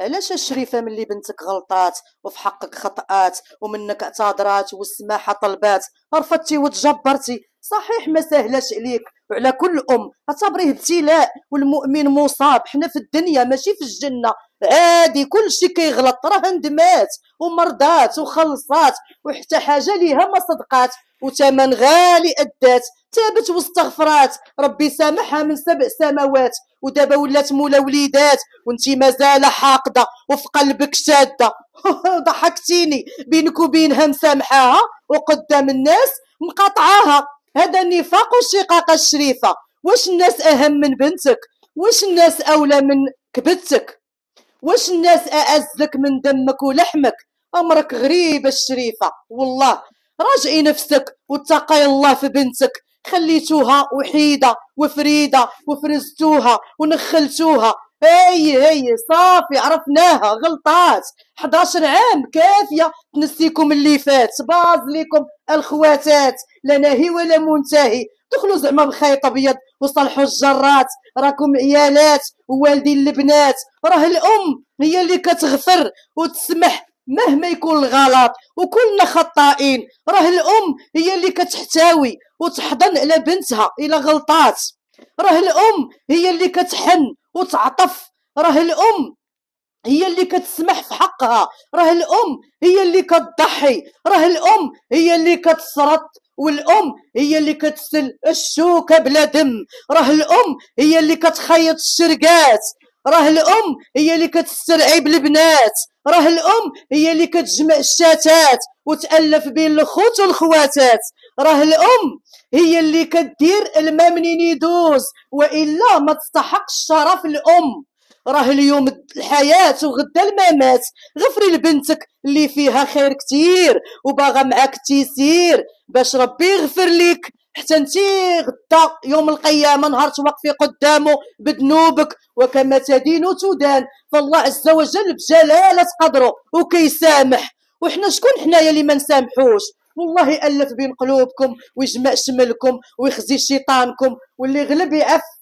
علاش الشريفه ملي بنتك غلطات وفي حقك خطات ومنك اعتذرات والسماحه طلبات رفضتي وتجبرتي صحيح ما سهلاش عليك وعلى كل ام اعتبريه ابتلاء والمؤمن مصاب حنا في الدنيا ماشي في الجنه عادي كلشي كيغلط راه ندمات ومرضات وخلصات وحتى حاجه ليها ما صدقات وثمن غالي أدات تابت واستغفرات ربي سامحها من سبع سماوات ودابا ولات مولا وليدات وانت مازال حاقده وفي قلبك شاده ضحكتيني بينك وبينها مسامحاها وقدام الناس مقاطعاها هذا النفاق والشقاقه الشريفه واش الناس اهم من بنتك واش الناس اولى من كبدتك واش الناس اعزك من دمك ولحمك امرك غريبه الشريفه والله راجعي نفسك واتقي الله في بنتك خليتوها وحيده وفريده وفرزتوها ونخلتوها هي هي صافي عرفناها غلطات 11 عام كافيه تنسيكم اللي فات باز لكم الخواتات لا ناهي ولا منتهي دخلوا زعما بخيط ابيض وصلحوا الجرات راكم عيالات ووالدين البنات راه الام هي اللي كتغفر وتسمح مهما يكون الغلط وكلنا خطائين راه الام هي اللي كتحتاوي وتحضن على بنتها الا غلطات راه الام هي اللي كتحن وتعطف راه الام هي اللي كتسمح في حقها راه الام هي اللي كتضحي راه الام هي اللي كتسرط والام هي اللي كتسل الشوكه بلا دم راه الام هي اللي كتخيط الشرقات راه الام هي اللي كتسترعي البنات راه الام هي اللي كتجمع الشتات وتالف بين الخوت والخواتات راه الام هي اللي كدير الما منين يدوز والا ما تستحقش شرف الام راه اليوم الحياة وغدا الممات غفري لبنتك اللي فيها خير كتير وباغا معاك تيسير باش ربي يغفر ليك حتى انت غدا يوم القيامه نهار توقفي قدامه بذنوبك وكما تدين تدان فالله عز وجل بجلاله قدره وكيسامح وحنا شكون حنايا اللي ما نسامحوش والله يالف بين قلوبكم ويجمع شملكم ويخزي شيطانكم واللي غلب يعف